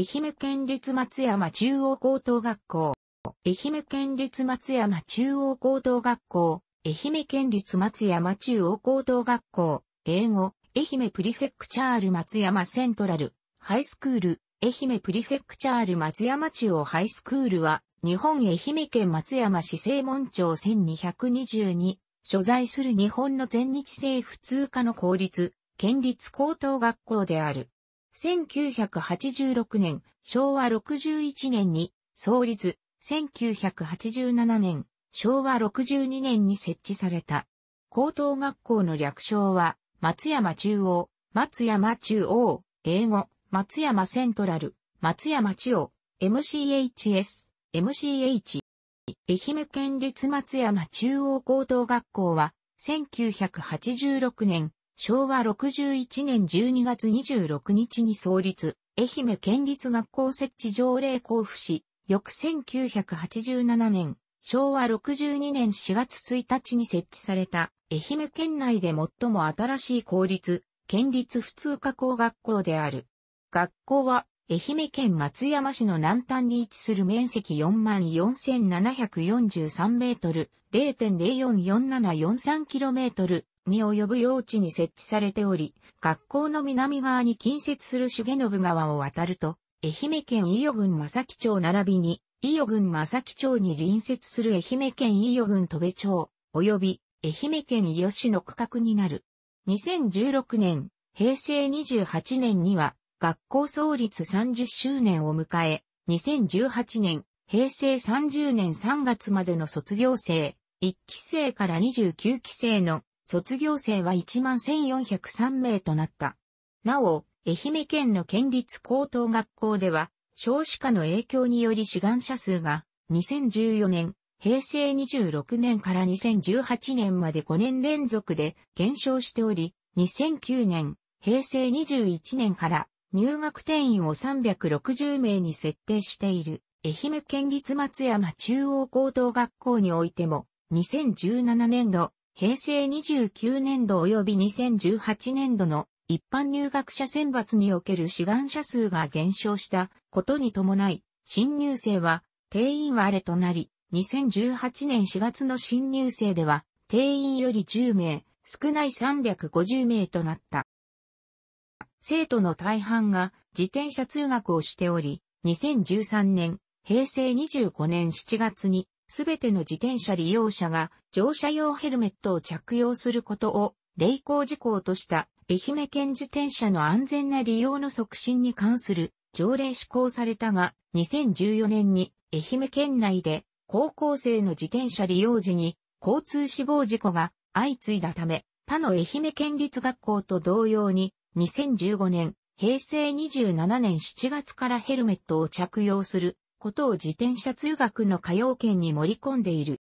愛媛県立松山中央高等学校。愛媛県立松山中央高等学校。愛媛県立松山中央高等学校。英語。愛媛プリフェクチャール松山セントラル。ハイスクール。愛媛プリフェクチャール松山中央ハイスクールは、日本愛媛県松山市正門町1222。所在する日本の全日制普通科の公立、県立高等学校である。1986年、昭和61年に創立、1987年、昭和62年に設置された。高等学校の略称は、松山中央、松山中央、英語、松山セントラル、松山中央、MCHS、MCH。愛媛県立松山中央高等学校は、1986年、昭和61年12月26日に創立、愛媛県立学校設置条例交付し、翌1987年、昭和62年4月1日に設置された、愛媛県内で最も新しい公立、県立普通科校学校である。学校は、愛媛県松山市の南端に位置する面積44,743メートル、0.044743km に及ぶ用地に設置されており、学校の南側に近接する重信川を渡ると、愛媛県伊予郡正木町並びに、伊予郡正木町に隣接する愛媛県伊予郡戸部町、及び愛媛県伊予市の区画になる。2016年、平成28年には、学校創立30周年を迎え、2018年、平成30年3月までの卒業生、1期生から29期生の卒業生は11,403名となった。なお、愛媛県の県立高等学校では、少子化の影響により志願者数が2014年、平成26年から2018年まで5年連続で減少しており、2009年、平成21年から入学定員を360名に設定している。愛媛県立松山中央高等学校においても、2017年度、平成29年度及び2018年度の一般入学者選抜における志願者数が減少したことに伴い、新入生は定員割れとなり、2018年4月の新入生では定員より10名、少ない350名となった。生徒の大半が自転車通学をしており、2013年平成25年7月に、すべての自転車利用者が乗車用ヘルメットを着用することを、励行事項とした愛媛県自転車の安全な利用の促進に関する条例施行されたが、2014年に愛媛県内で高校生の自転車利用時に交通死亡事故が相次いだため、他の愛媛県立学校と同様に2015年、平成27年7月からヘルメットを着用することを自転車通学の可用圏に盛り込んでいる。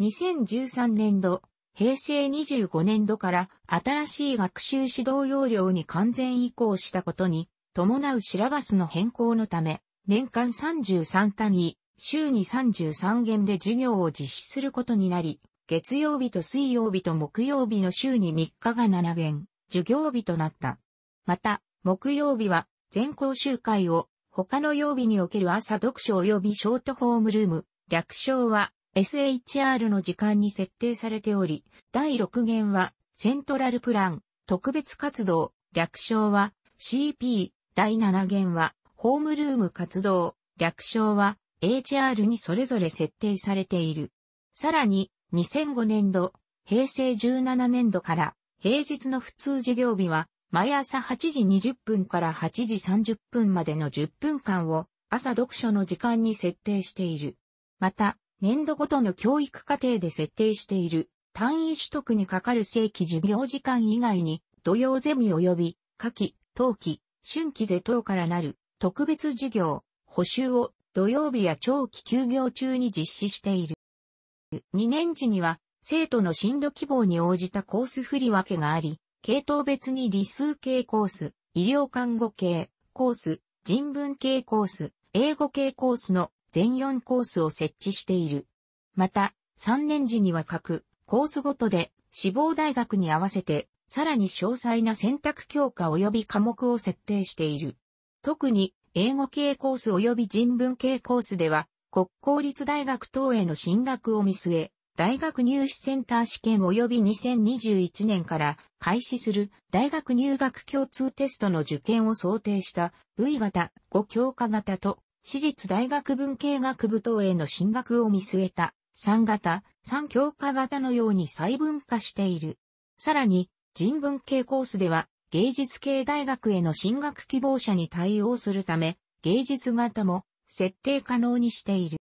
2013年度、平成25年度から新しい学習指導要領に完全移行したことに伴うシラバスの変更のため、年間33単位、週に33元で授業を実施することになり、月曜日と水曜日と木曜日の週に3日が7元、授業日となった。また、木曜日は全校集会を他の曜日における朝読書及びショートホームルーム、略称は SHR の時間に設定されており、第6弦はセントラルプラン、特別活動、略称は CP、第7弦はホームルーム活動、略称は HR にそれぞれ設定されている。さらに、2005年度、平成17年度から、平日の普通授業日は、毎朝8時20分から8時30分までの10分間を朝読書の時間に設定している。また、年度ごとの教育課程で設定している単位取得にかかる正規授業時間以外に、土曜ゼミ及び、夏季、冬季、春季ゼ等からなる特別授業、補修を土曜日や長期休業中に実施している。2年時には、生徒の進路希望に応じたコース振り分けがあり、系統別に理数系コース、医療看護系、コース、人文系コース、英語系コースの全4コースを設置している。また、3年時には各コースごとで志望大学に合わせて、さらに詳細な選択教科及び科目を設定している。特に、英語系コース及び人文系コースでは、国公立大学等への進学を見据え、大学入試センター試験及び2021年から開始する大学入学共通テストの受験を想定した V 型、5教科型と私立大学文系学部等への進学を見据えた3型、3教科型のように細分化している。さらに人文系コースでは芸術系大学への進学希望者に対応するため芸術型も設定可能にしている。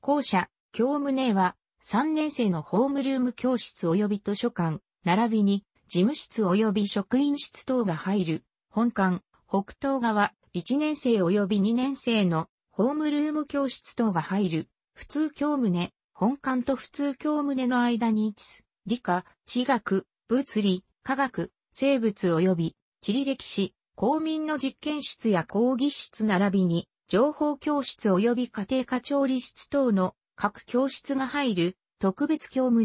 校舎、教務ねは3年生のホームルーム教室及び図書館、並びに事務室及び職員室等が入る、本館、北東側、1年生及び2年生のホームルーム教室等が入る、普通教棟、本館と普通教棟の間に位置す、理科、地学、物理、科学、生物及び地理歴史、公民の実験室や講義室並びに、情報教室及び家庭科調理室等の各教室が入る特別教棟、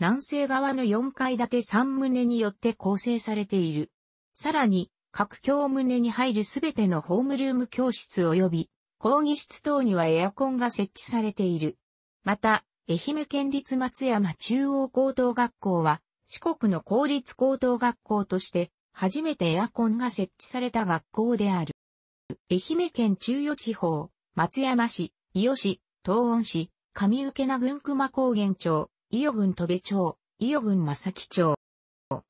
南西側の4階建て3棟によって構成されている。さらに、各教棟に入るすべてのホームルーム教室及び講義室等にはエアコンが設置されている。また、愛媛県立松山中央高等学校は四国の公立高等学校として初めてエアコンが設置された学校である。愛媛県中予地方、松山市、伊予市、東温市、上受名郡熊高原町、伊予郡戸部町、伊予郡正木町。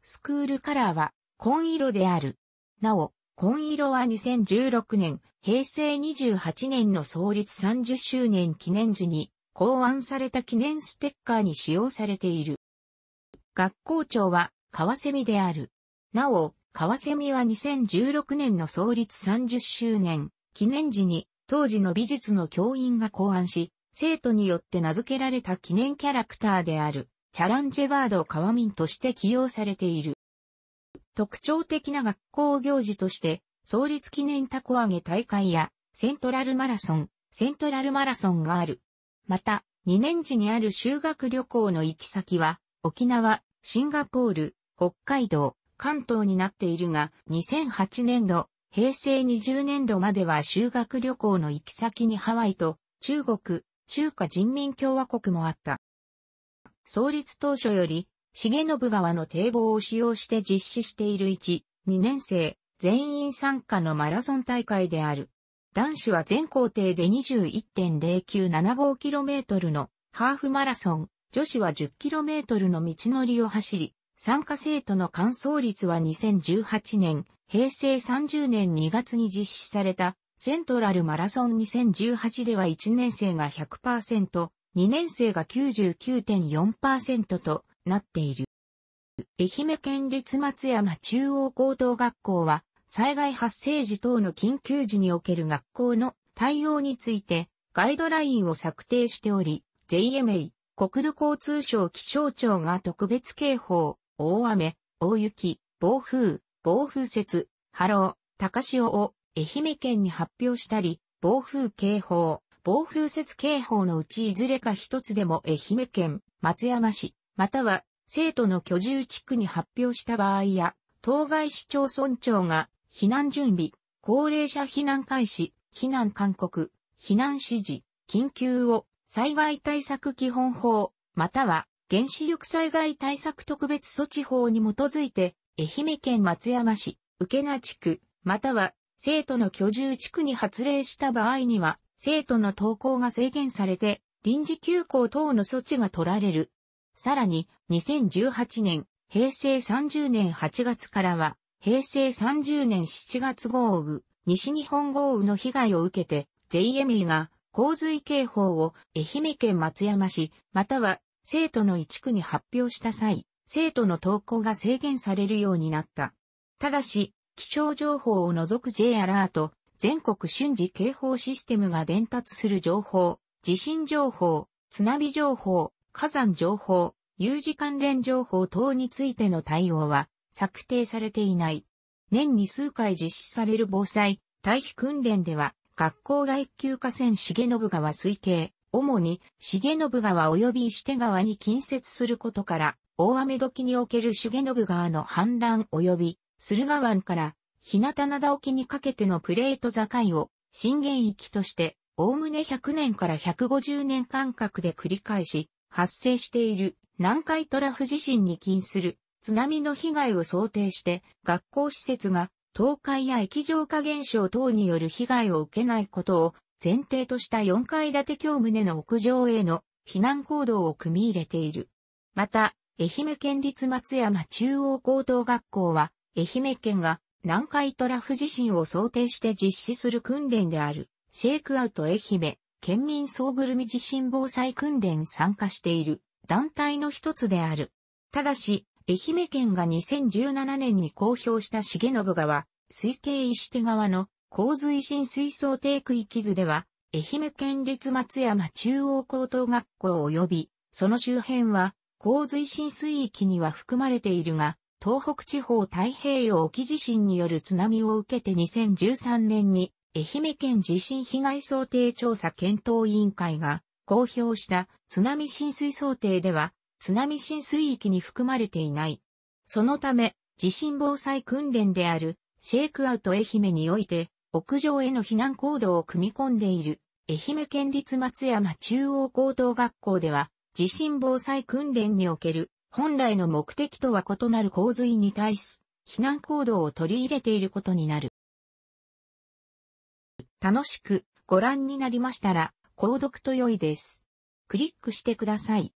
スクールカラーは紺色である。なお、紺色は2016年、平成28年の創立30周年記念時に考案された記念ステッカーに使用されている。学校長はカワセミである。なお、カワセミは2016年の創立30周年記念時に当時の美術の教員が考案し、生徒によって名付けられた記念キャラクターである、チャランジェバード・カワミンとして起用されている。特徴的な学校行事として、創立記念タコ揚げ大会や、セントラルマラソン、セントラルマラソンがある。また、2年時にある修学旅行の行き先は、沖縄、シンガポール、北海道、関東になっているが、2008年度、平成20年度までは修学旅行の行き先にハワイと中国、中華人民共和国もあった。創立当初より、重信川の堤防を使用して実施している1、2年生、全員参加のマラソン大会である。男子は全校程で 21.0975km のハーフマラソン、女子は 10km の道のりを走り、参加生徒の完走率は2018年、平成30年2月に実施されたセントラルマラソン2018では1年生が100%、2年生が99.4%となっている。愛媛県立松山中央高等学校は、災害発生時等の緊急時における学校の対応について、ガイドラインを策定しており、JMA、国土交通省気象庁が特別警報、大雨、大雪、暴風、暴風雪、波浪、高潮を愛媛県に発表したり、暴風警報、暴風雪警報のうちいずれか一つでも愛媛県、松山市、または生徒の居住地区に発表した場合や、当該市町村長が避難準備、高齢者避難開始、避難勧告、避難指示、緊急を災害対策基本法、または原子力災害対策特別措置法に基づいて、愛媛県松山市、受名地区、または生徒の居住地区に発令した場合には、生徒の登校が制限されて、臨時休校等の措置が取られる。さらに、2018年、平成30年8月からは、平成30年7月豪雨、西日本豪雨の被害を受けて、JME が洪水警報を愛媛県松山市、または生徒の一区に発表した際、生徒の登校が制限されるようになった。ただし、気象情報を除く J アラート、全国瞬時警報システムが伝達する情報、地震情報、津波情報、火山情報、有事関連情報等についての対応は策定されていない。年に数回実施される防災、退避訓練では、学校外急級河川重信川水系、主に重信川及び石手川に近接することから、大雨時における重信川の氾濫及び駿河湾から日向灘沖にかけてのプレート境を震源域として、おおむね100年から150年間隔で繰り返し発生している南海トラフ地震に近する津波の被害を想定して学校施設が倒壊や液状化現象等による被害を受けないことを前提とした4階建て橋棟の屋上への避難行動を組み入れている。また、愛媛県立松山中央高等学校は愛媛県が南海トラフ地震を想定して実施する訓練である、シェイクアウト愛媛、県民総ぐるみ地震防災訓練参加している団体の一つである。ただし、愛媛県が2017年に公表した重信川、推計石手川の洪水浸水想定区域図では、愛媛県立松山中央高等学校及び、その周辺は洪水浸水域には含まれているが、東北地方太平洋沖地震による津波を受けて2013年に愛媛県地震被害想定調査検討委員会が公表した津波浸水想定では津波浸水域に含まれていない。そのため地震防災訓練であるシェイクアウト愛媛において屋上への避難行動を組み込んでいる愛媛県立松山中央高等学校では地震防災訓練における本来の目的とは異なる洪水に対し、避難行動を取り入れていることになる。楽しくご覧になりましたら、購読と良いです。クリックしてください。